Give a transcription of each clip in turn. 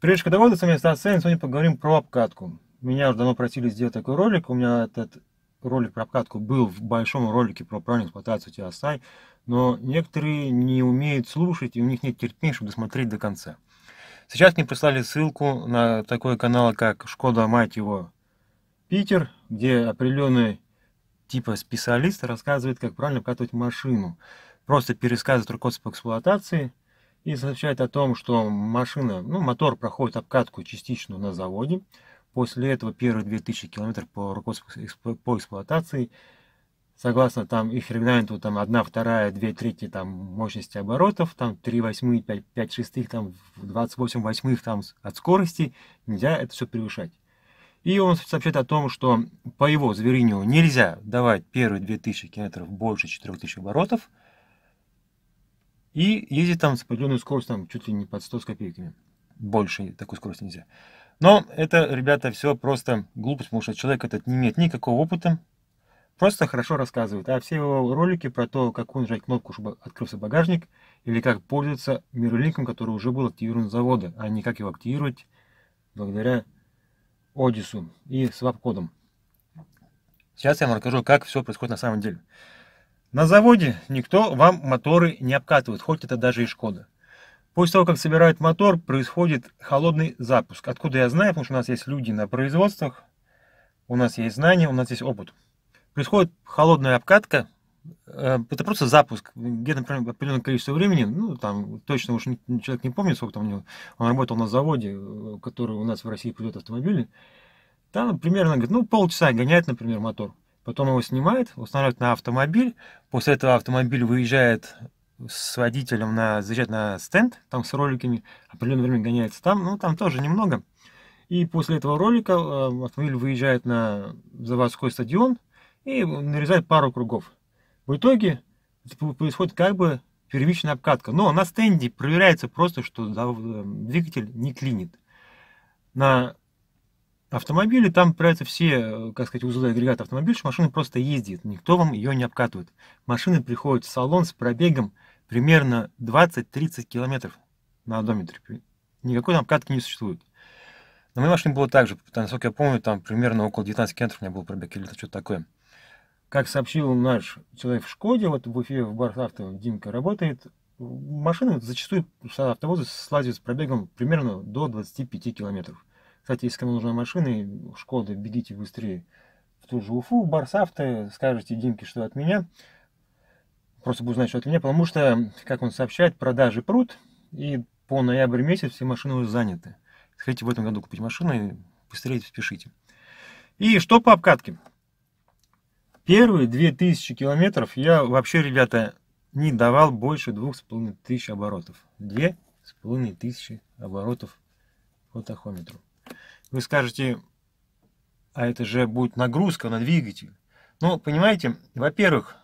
Прежде чем доводиться места оценки, сегодня поговорим про обкатку. Меня уже давно просили сделать такой ролик. У меня этот ролик про обкатку был в большом ролике про правильную эксплуатацию TSI, но некоторые не умеют слушать, и у них нет терпения, чтобы досмотреть до конца. Сейчас мне прислали ссылку на такой канал, как Шкода, мать его, Питер, где определенный типа специалист рассказывает, как правильно обкатывать машину. Просто пересказывает руководство по эксплуатации, и сообщает о том, что машина, ну, мотор проходит обкатку частичную на заводе. После этого первые 2000 км по по эксплуатации, согласно там их регламенту, там 1, 2, 2 трети там мощности оборотов, там 3 восьмых, 5, 5 шестых, там 28 восьмых там от скорости, нельзя это все превышать. И он сообщает о том, что по его заверению нельзя давать первые 2000 км больше 4000 оборотов, и ездит там с определенной скоростью, там чуть ли не под 100 с копейками. Больше такой скорости нельзя. Но это, ребята, все просто глупость, потому что человек этот не имеет никакого опыта, просто хорошо рассказывает. А все его ролики про то, как он нажать кнопку, чтобы открылся багажник, или как пользоваться миролинком, который уже был активирован с завода, а не как его активировать благодаря Одису и свап-кодам. Сейчас я вам расскажу, как все происходит на самом деле. На заводе никто вам моторы не обкатывает, хоть это даже и Шкода. После того, как собирают мотор, происходит холодный запуск. Откуда я знаю, потому что у нас есть люди на производствах, у нас есть знания, у нас есть опыт. Происходит холодная обкатка, э, это просто запуск, где-то, например, определенное количество времени, ну, там, точно уж человек не помнит, сколько там у него, он работал на заводе, э, который у нас в России придет автомобили, там примерно, ну, полчаса гоняет, например, мотор потом его снимает, устанавливает на автомобиль, после этого автомобиль выезжает с водителем на, заезжает на стенд, там с роликами, определенное время гоняется там, ну там тоже немного. И после этого ролика э, автомобиль выезжает на заводской стадион и нарезает пару кругов. В итоге происходит как бы первичная обкатка. Но на стенде проверяется просто, что э, двигатель не клинит. На автомобиле, там про это все, э, как сказать, узлы агрегата автомобиля, что машина просто ездит, никто вам ее не обкатывает. Машина приходит в салон с пробегом примерно 20-30 километров на одометре. Никакой там обкатки не существует. На моей машине было так же, насколько я помню, там примерно около 19 километров у меня был пробег или что-то такое. Как сообщил наш человек в Шкоде, вот в Уфе, в Бархавто, Димка работает, машины зачастую автовозы автовоза слазят с пробегом примерно до 25 километров. Кстати, если кому нужна машина, Шкода, бегите быстрее в ту же Уфу, Барсавто, скажите Димке, что от меня. Просто буду знать, что от меня, потому что, как он сообщает, продажи пруд и по ноябрь месяц все машины уже заняты. Хотите в этом году купить машину, быстрее спешите. И что по обкатке? Первые 2000 километров я вообще, ребята, не давал больше 2500 оборотов. 2500 оборотов по тахометру. Вы скажете, а это же будет нагрузка на двигатель. Ну, понимаете, во-первых,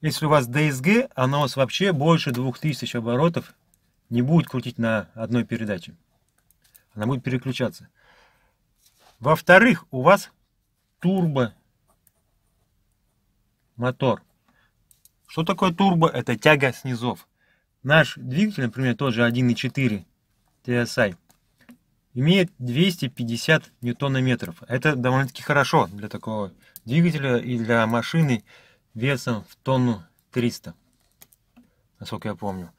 если у вас ДСГ, она у вас вообще больше 2000 оборотов не будет крутить на одной передаче. Она будет переключаться. Во-вторых, у вас турбо мотор. Что такое турбо? Это тяга снизов. Наш двигатель, например, тот же 1.4 TSI – имеет 250 ньютона-метров. Это довольно-таки хорошо для такого двигателя и для машины весом в тонну 300, насколько я помню.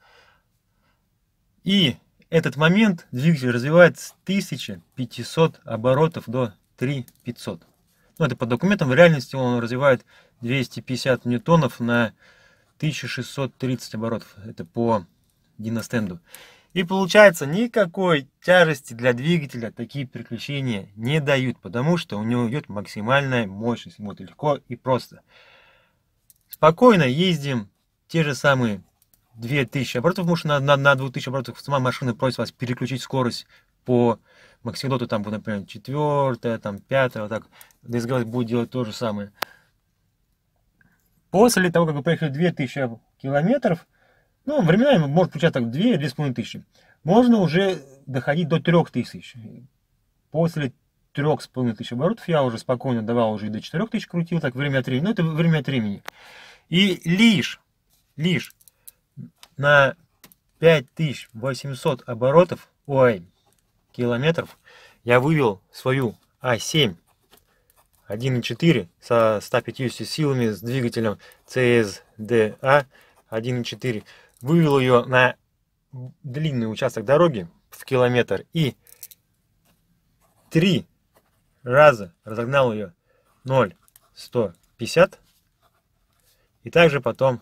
И этот момент двигатель развивает с 1500 оборотов до 3500. Ну, это по документам. В реальности он развивает 250 ньютонов на 1630 оборотов. Это по диностенду. И получается, никакой тяжести для двигателя такие приключения не дают, потому что у него идет максимальная мощность. Вот легко и просто. Спокойно ездим те же самые 2000 оборотов, потому что на, на, на 2000 оборотов сама машина просит вас переключить скорость по максималоту, там, например, 4, там, 5, вот так. DSG будет делать то же самое. После того, как вы проехали 2000 километров, ну, временами может получаться так с 25 тысячи. Можно уже доходить до трех тысяч. После трех с 3,5 тысяч оборотов я уже спокойно давал уже и до четырех тысяч крутил, так время от времени. Но это время от времени. И лишь, лишь на 5800 оборотов, ой, километров, я вывел свою А7 1.4 со 150 силами с двигателем CSDA 1.4 вывел ее на длинный участок дороги в километр и три раза разогнал ее 0,150 и также потом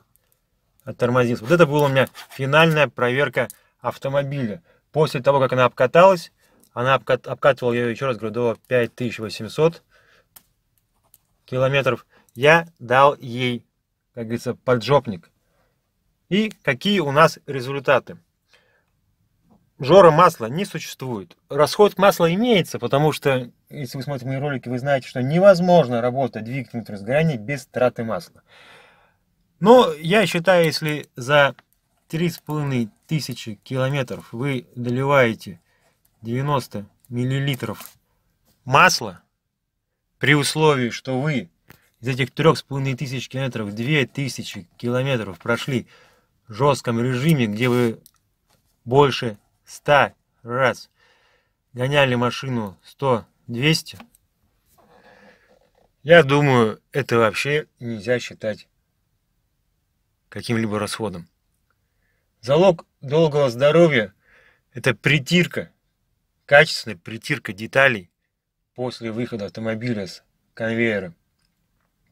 оттормозился. Вот это была у меня финальная проверка автомобиля. После того, как она обкаталась, она обкат, обкатывала ее еще раз, говорю, до 5800 километров. Я дал ей, как говорится, поджопник – и какие у нас результаты? Жора масла не существует. Расход масла имеется, потому что, если вы смотрите мои ролики, вы знаете, что невозможно работать двигателем внутреннего сгорания без траты масла. Но я считаю, если за 3,5 тысячи километров вы доливаете 90 миллилитров масла, при условии, что вы из этих 3,5 тысяч километров 2 тысячи километров прошли жестком режиме, где вы больше 100 раз гоняли машину 100-200, я думаю, это вообще нельзя считать каким-либо расходом. Залог долгого здоровья – это притирка, качественная притирка деталей после выхода автомобиля с конвейера.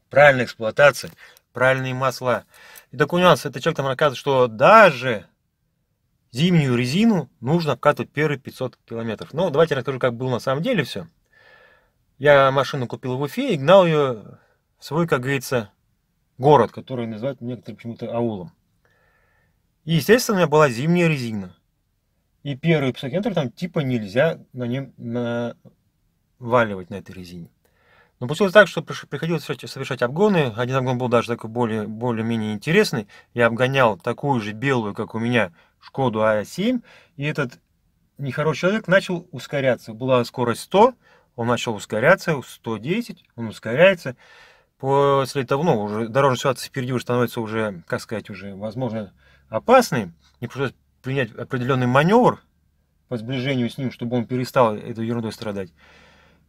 Правильная эксплуатация – правильные масла. И так такой нюанс, это человек там рассказывает, что даже зимнюю резину нужно обкатывать первые 500 километров. Ну, давайте я расскажу, как было на самом деле все. Я машину купил в Уфе и гнал ее в свой, как говорится, город, который называют некоторые почему-то аулом. И, естественно, у меня была зимняя резина. И первые 500 километров там типа нельзя на нем наваливать на этой резине. Но получилось так, что приходилось совершать обгоны. Один обгон был даже такой более, более-менее интересный. Я обгонял такую же белую, как у меня, Шкоду А7. И этот нехороший человек начал ускоряться. Была скорость 100, он начал ускоряться, 110, он ускоряется. После того, ну, уже дорожная ситуация впереди уже становится уже, как сказать, уже, возможно, опасной. Мне пришлось принять определенный маневр по сближению с ним, чтобы он перестал эту ерундой страдать.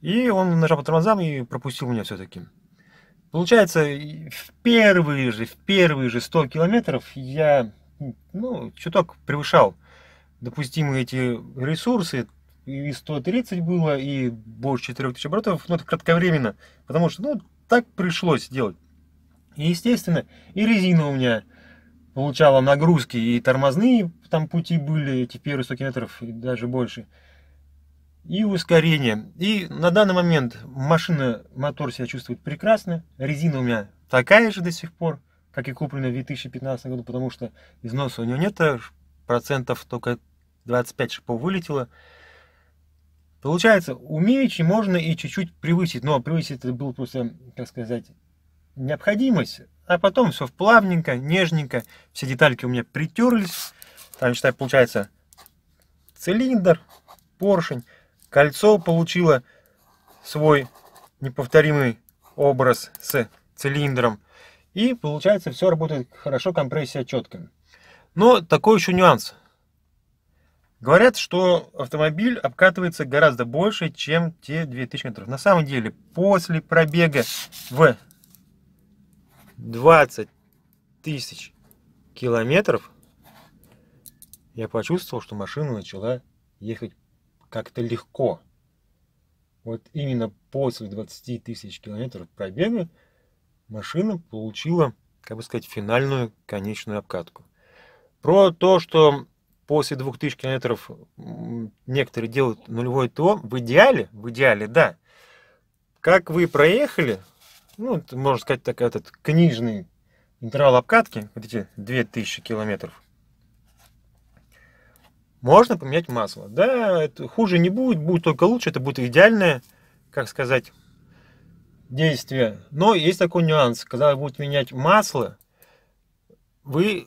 И он нажал по тормозам и пропустил меня все-таки. Получается, в первые же, в первые же 100 километров я, ну, чуток превышал допустимые эти ресурсы. И 130 было, и больше 4000 оборотов, но ну, это кратковременно, потому что, ну, так пришлось делать. И, естественно, и резина у меня получала нагрузки, и тормозные там пути были, эти первые 100 километров, и даже больше – и ускорение. И на данный момент машина, мотор себя чувствует прекрасно. Резина у меня такая же до сих пор, как и купленная в 2015 году, потому что износа у нее нет, а процентов только 25 шипов вылетело. Получается, умеючи можно и чуть-чуть превысить, но превысить это было просто, как сказать, необходимость. А потом все плавненько, нежненько, все детальки у меня притерлись. Там, считай, получается цилиндр, поршень. Кольцо получило свой неповторимый образ с цилиндром. И получается все работает хорошо, компрессия четкая. Но такой еще нюанс. Говорят, что автомобиль обкатывается гораздо больше, чем те 2000 метров. На самом деле, после пробега в 20 тысяч километров, я почувствовал, что машина начала ехать как-то легко. Вот именно после 20 тысяч километров пробега машина получила, как бы сказать, финальную конечную обкатку. Про то, что после 2000 километров некоторые делают нулевое ТО, в идеале, в идеале, да, как вы проехали, ну, можно сказать, так этот книжный интервал обкатки, вот эти 2000 километров, можно поменять масло. Да, это хуже не будет, будет только лучше. Это будет идеальное, как сказать, действие. Но есть такой нюанс. Когда вы будете менять масло, вы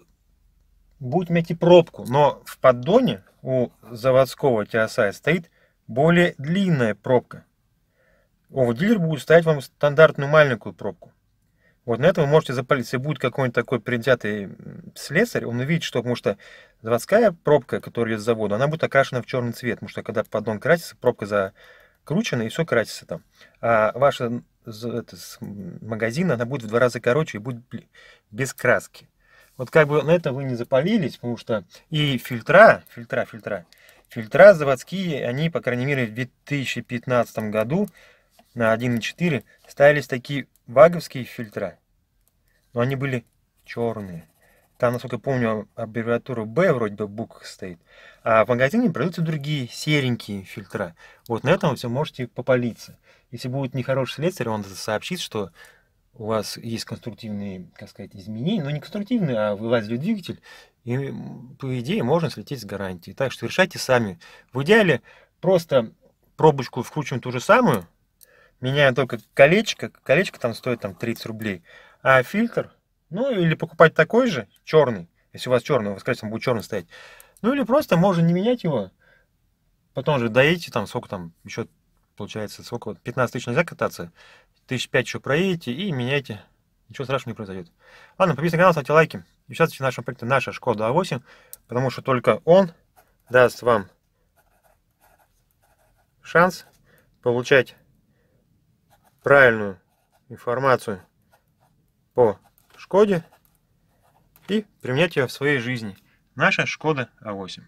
будете менять и пробку. Но в поддоне у заводского TSI стоит более длинная пробка. О, дилер будет ставить вам стандартную маленькую пробку. Вот на это вы можете запалиться. Если будет какой-нибудь такой предвзятый слесарь, он увидит, что, потому что заводская пробка, которая из завода, она будет окрашена в черный цвет, потому что когда поддон красится, пробка закручена и все красится там. А ваша это, с магазина, она будет в два раза короче и будет без краски. Вот как бы на это вы не запалились, потому что и фильтра, фильтра, фильтра, фильтра заводские, они, по крайней мере, в 2015 году на 1.4 ставились такие ваговские фильтра, но они были черные. Там, насколько я помню, аббревиатура B вроде бы в буквах стоит. А в магазине продаются другие серенькие фильтра. Вот на этом вы все можете попалиться. Если будет нехороший слесарь, он сообщит, что у вас есть конструктивные, как сказать, изменения, но не конструктивные, а вылазили двигатель, и по идее можно слететь с гарантии. Так что решайте сами. В идеале просто пробочку вкручиваем ту же самую, меняю только колечко, колечко там стоит там 30 рублей, а фильтр, ну или покупать такой же, черный, если у вас черный, у вас, скорее всего, будет черный стоять, ну или просто можно не менять его, потом же доедете там, сколько там, еще получается, сколько, 15 тысяч нельзя кататься, тысяч пять еще проедете и меняйте, ничего страшного не произойдет. Ладно, подписывайтесь на канал, ставьте лайки, Сейчас в нашем проекте «Наша Шкода А8», потому что только он даст вам шанс получать правильную информацию по Шкоде и применять ее в своей жизни. Наша Шкода А8.